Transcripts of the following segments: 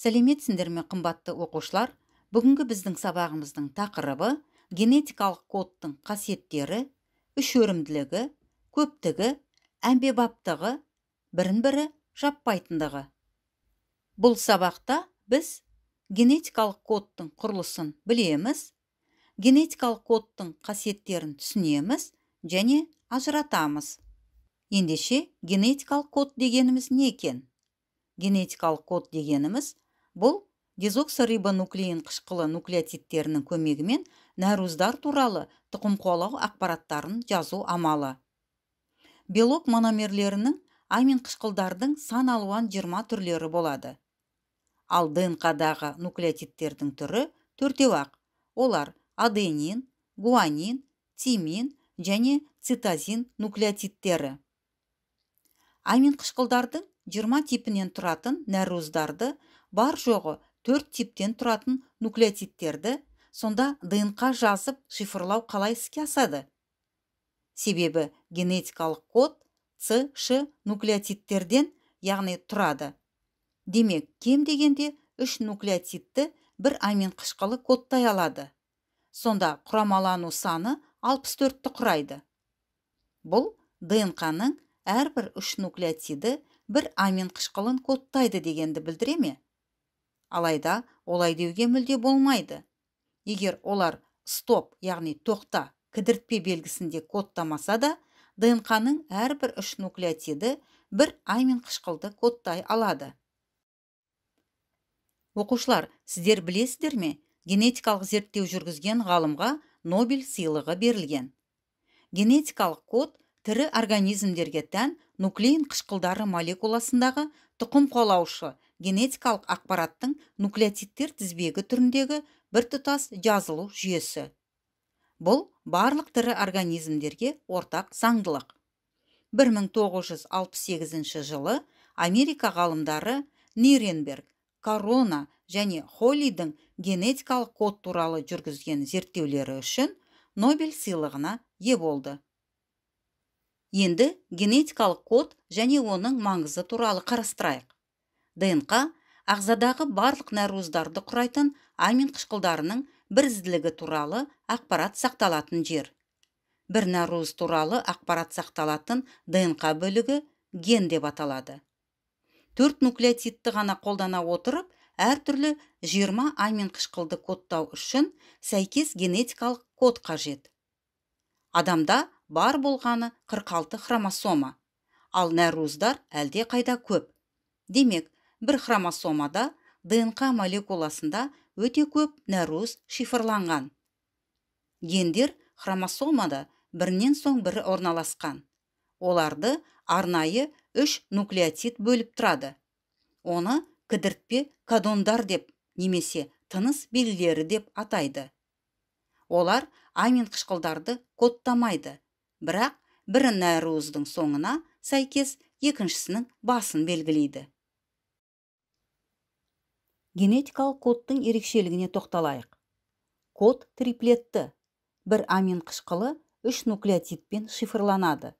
сәлеметсіңдер ме қымбатты оқушылар бүгінгі біздің сабағымыздың тақырыбы генетикалық кодтың қасиеттері үш өрімділігі көптігі әмбебаптығы бірін бірі жаппайтындығы бұл сабақта біз генетикалық кодтың құрылысын білеміз генетикалық кодтың қасиеттерін түсінеміз және ажыратамыз ендеше генетикалық код дегеніміз не екен генетикалық код дегеніміз бұл дезоксорибонуклеин қышқылы нуклеотидтерінің көмегімен нәруздар туралы қуалау ақпараттарын жазу амалы белок мономерлерінің амин қышқылдардың сан алуан 20 түрлері болады ал днқ дағы нуклеотидтердің түрі төртеу ақ олар аденин гуанин тимин және цитозин нуклеотидтері амин қышқылдардың 20 типінен тұратын нәруыздарды бар жоғы төрт типтен тұратын нуклеотидтерді сонда днқ жазып шифрлау қалай іске асады себебі генетикалық код ш нуклеотидтерден яғни тұрады демек кем дегенде үш нуклеотидті бір амин қышқылы кодтай алады сонда құрамалану саны 64-ті құрайды бұл днқ ның әрбір үш нуклеотиді бір амин қышқылын кодтайды дегенді білдіре ме алайда олай деуге мүлде болмайды егер олар стоп яғни тоқта кідіртпе белгісінде кодтамаса да днқ ның әрбір үш нуклеотиді бір амин қышқылды кодтай алады оқушылар сіздер білесіздер ме генетикалық зерттеу жүргізген ғалымға нобель сыйлығы берілген генетикалық код тірі организмдерге тән нуклеин қышқылдары молекуласындағы тұқым қуалаушы генетикалық ақпараттың нуклеотидтер тізбегі түріндегі біртұтас жазылу жүйесі бұл барлық тірі организмдерге ортақ заңдылық 1968 жылы америка ғалымдары ниренберг корона және холлидің генетикалық код туралы жүргізген зерттеулері үшін нобель сыйлығына ие болды енді генетикалық код және оның маңызы туралы қарастырайық днқ ағзадағы барлық нәруыздарды құрайтын амин қышқылдарының бірізділігі туралы ақпарат сақталатын жер бір нәруыз туралы ақпарат сақталатын днқ бөлігі ген деп аталады төрт нуклеотидті ғана қолдана отырып әртүрлі 20 амин қышқылды кодтау үшін сәйкес генетикалық код қажет адамда бар болғаны 46 хромосома ал нәруыздар әлде қайда көп демек бір хромосомада днқ молекуласында өте көп нәруыз шифрланған гендер хромосомада бірінен соң бірі орналасқан оларды арнайы үш нуклеотид бөліп тұрады оны кідіртпе кадондар деп немесе тыныс белгілері деп атайды олар амин қышқылдарды кодтамайды бірақ бірі нәруыздың соңына сәйкес екіншісінің басын белгілейді генетикалық кодтың ерекшелігіне тоқталайық код триплетті бір амин қышқылы үш нуклеотидпен шифрланады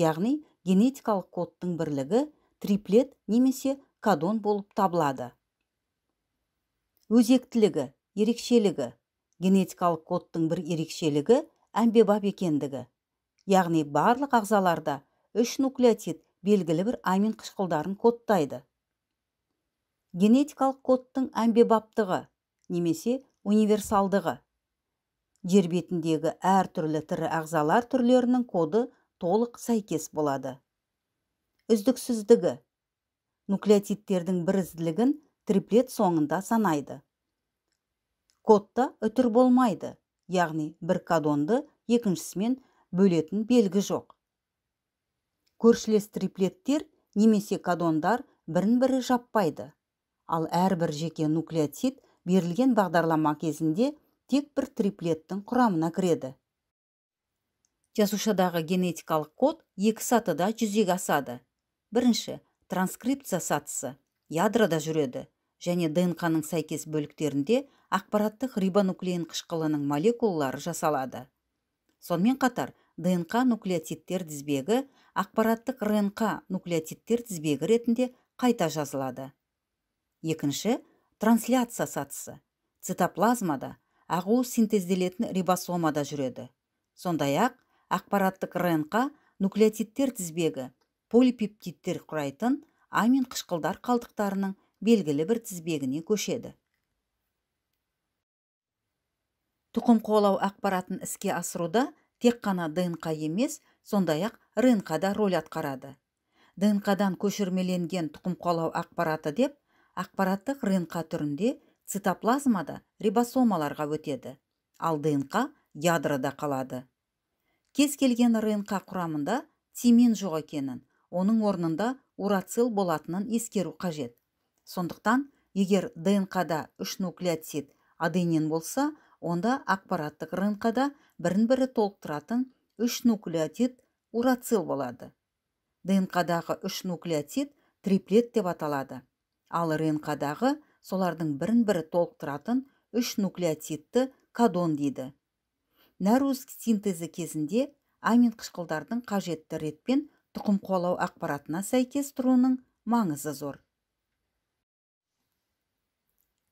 яғни генетикалық кодтың бірлігі триплет немесе кадон болып табылады өзектілігі ерекшелігі генетикалық кодтың бір ерекшелігі әмбебап екендігі яғни барлық ағзаларда үш нуклеотид белгілі бір амин қышқылдарын кодтайды генетикалық кодтың әмбебаптығы немесе универсалдығы жер бетіндегі әртүрлі тірі ағзалар түрлерінің коды толық сәйкес болады үздіксіздігі нуклеотидтердің бірізділігін триплет соңында санайды кодта үтір болмайды яғни бір кадонды екіншісімен бөлетін белгі жоқ көршілес триплеттер немесе кадондар бірін бірі жаппайды ал әрбір жеке нуклеотид берілген бағдарлама кезінде тек бір триплеттің құрамына кіреді жасушадағы генетикалық код екі сатыда жүзеге асады бірінші транскрипция сатысы ядрода жүреді және днқ ның сәйкес бөліктерінде ақпараттық рибонуклеин қышқылының молекулалары жасалады сонымен қатар днқ нуклеотидтер тізбегі ақпараттық рнқ нуклеотидтер тізбегі ретінде қайта жазылады екінші трансляция сатысы цитоплазмада ағу синтезделетін рибосомада жүреді сондай ақ ақпараттық рнқ нуклеотидтер тізбегі полипептидтер құрайтын амин қышқылдар қалдықтарының белгілі бір тізбегіне көшеді тұқым қуалау ақпаратын іске асыруда тек қана днқ емес сондай ақ рнқ да рөл атқарады днқ дан көшірмеленген тұқым қуалау ақпараты деп ақпараттық рнқ түрінде цитоплазмада рибосомаларға өтеді ал днқ ядрода қалады кез келген рнқ құрамында тимен жоқ екенін оның орнында урацил болатынын ескеру қажет сондықтан егер днқ да үш нуклеотид аденин болса онда ақпараттық рнқ да бірін бірі толықтыратын үш нуклеотид урацил болады днқ дағы үш нуклеотид триплет деп аталады ал қадағы солардың бірін бірі толықтыратын үш нуклеотидті кадон дейді нәруыз синтезі кезінде амин қышқылдардың қажетті ретпен тұқым қуалау ақпаратына сәйкес тұруының маңызы зор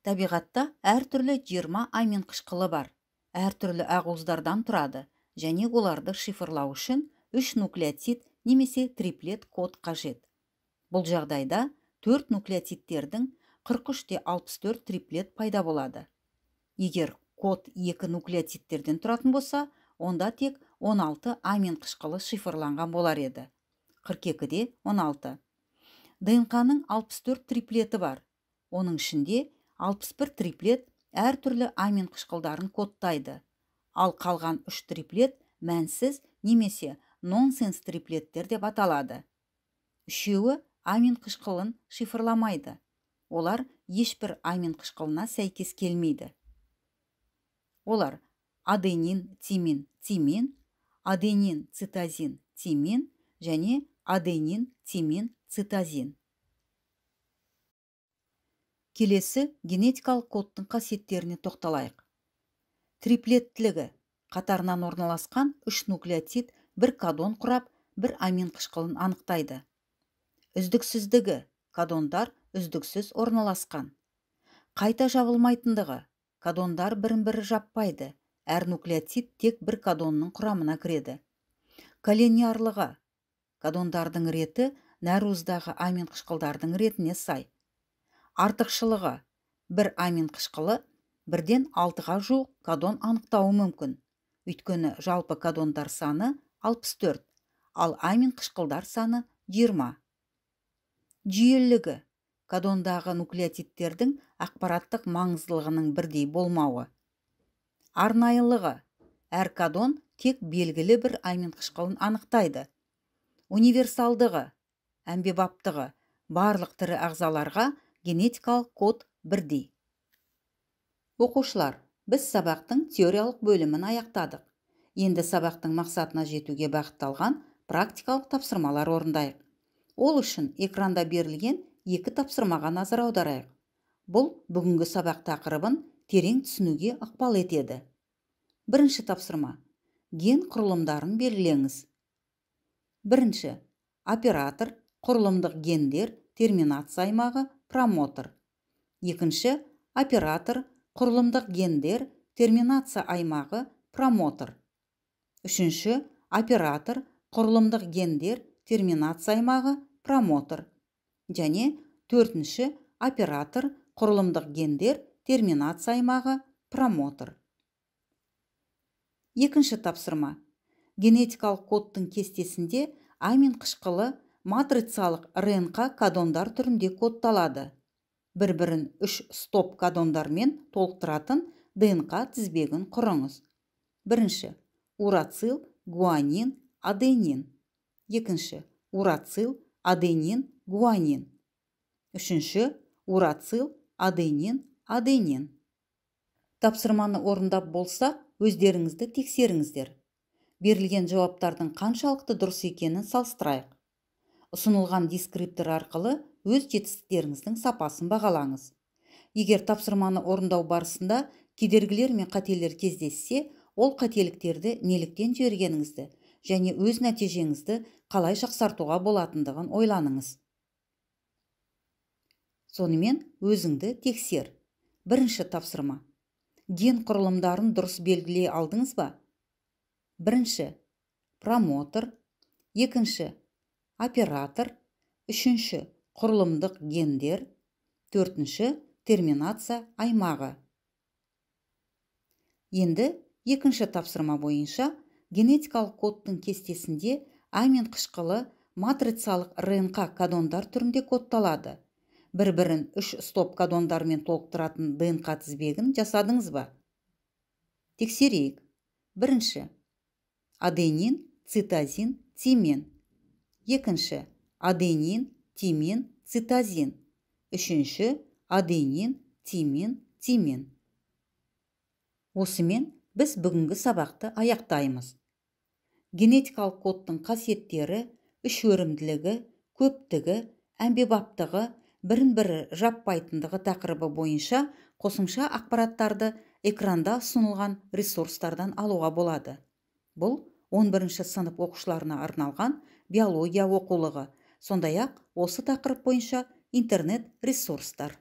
табиғатта әртүрлі 20 амин қышқылы бар әртүрлі ақуыздардан тұрады және оларды шифрлау үшін үш нуклеотид немесе триплет код қажет бұл жағдайда төрт нуклеотидтердің 43 те 64 триплет пайда болады егер код 2 нуклеотидтерден тұратын болса онда тек 16 амин қышқылы шифрланған болар еді 42-де 16 днқ-ның 64 триплеті бар оның ішінде 61 триплет түрлі амин қышқылдарын кодтайды ал қалған 3 триплет мәнсіз немесе нонсенс триплеттер деп аталады үшеуі амин қышқылын шифрламайды олар ешбір амин қышқылына сәйкес келмейді олар аденин тимин тимин аденин цитазин тимин және аденин тимин цитазин келесі генетикалық кодтың қасиеттеріне тоқталайық триплеттілігі қатарынан орналасқан үш нуклеотид бір кадон құрап бір амин қышқылын анықтайды үздіксіздігі кадондар үздіксіз орналасқан қайта жабылмайтындығы кадондар бірін бірі жаппайды әр нуклеотид тек бір кадонның құрамына кіреді коленярлығы кадондардың реті нәруыздағы амин қышқылдардың ретіне сай артықшылығы бір амин қышқылы бірден алтыға жуық кадон анықтауы мүмкін өйткені жалпы кадондар саны 64, ал амин қышқылдар саны 20 жүйелілігі кадондағы нуклеотидтердің ақпараттық маңыздылығының бірдей болмауы арнайылығы әр кадон тек белгілі бір амин қышқылын анықтайды универсалдығы әмбебаптығы барлық тірі ағзаларға генетикалық код бірдей оқушылар біз сабақтың теориялық бөлімін аяқтадық енді сабақтың мақсатына жетуге бағытталған практикалық тапсырмалар орындайық ол үшін экранда берілген екі тапсырмаға назар аударайық бұл бүгінгі сабақ тақырыбын терең түсінуге ықпал етеді бірінші тапсырма ген құрылымдарын белгілеңіз бірінші оператор құрылымдық гендер терминация аймағы промотор екінші оператор құрылымдық гендер терминация аймағы промотор үшінші оператор құрылымдық гендер терминация аймағы промотор және төртінші оператор құрылымдық гендер терминация аймағы промотор екінші тапсырма генетикалық кодтың кестесінде амин қышқылы матрицалық рнқ кадондар түрінде кодталады бір бірін үш стоп кадондармен толықтыратын днқ тізбегін құрыңыз бірінші урацил гуанин аденин екінші урацил аденин гуанин үшінші урацил аденин аденин тапсырманы орындап болса, өздеріңізді тексеріңіздер берілген жауаптардың қаншалықты дұрыс екенін салыстырайық ұсынылған дескриптор арқылы өз жетістіктеріңіздің сапасын бағалаңыз егер тапсырманы орындау барысында кедергілер мен қателер кездессе ол қателіктерді неліктен жібергеніңізді және өз нәтижеңізді қалай жақсартуға болатындығын ойланыңыз сонымен өзіңді тексер бірінші тапсырма ген құрылымдарын дұрыс белгілей алдыңыз ба бірінші промотор екінші оператор үшінші құрылымдық гендер төртінші терминация аймағы енді екінші тапсырма бойынша генетикалық кодтың кестесінде амин қышқылы матрицалық рнқ кадондар түрінде кодталады бір бірін үш стоп кадондармен толықтыратын днқ тізбегін жасадыңыз ба тексерейік бірінші аденин цитозин тимен екінші аденин тимин цитозин үшінші аденин тимин тимен осымен біз бүгінгі сабақты аяқтаймыз генетикалық кодтың қасиеттері үш өрімділігі көптігі әмбебаптығы бірін бірі жаппайтындығы тақырыбы бойынша қосымша ақпараттарды экранда ұсынылған ресурстардан алуға болады бұл 11 сынып оқушыларына арналған биология оқулығы сондай ақ осы тақырып бойынша интернет ресурстар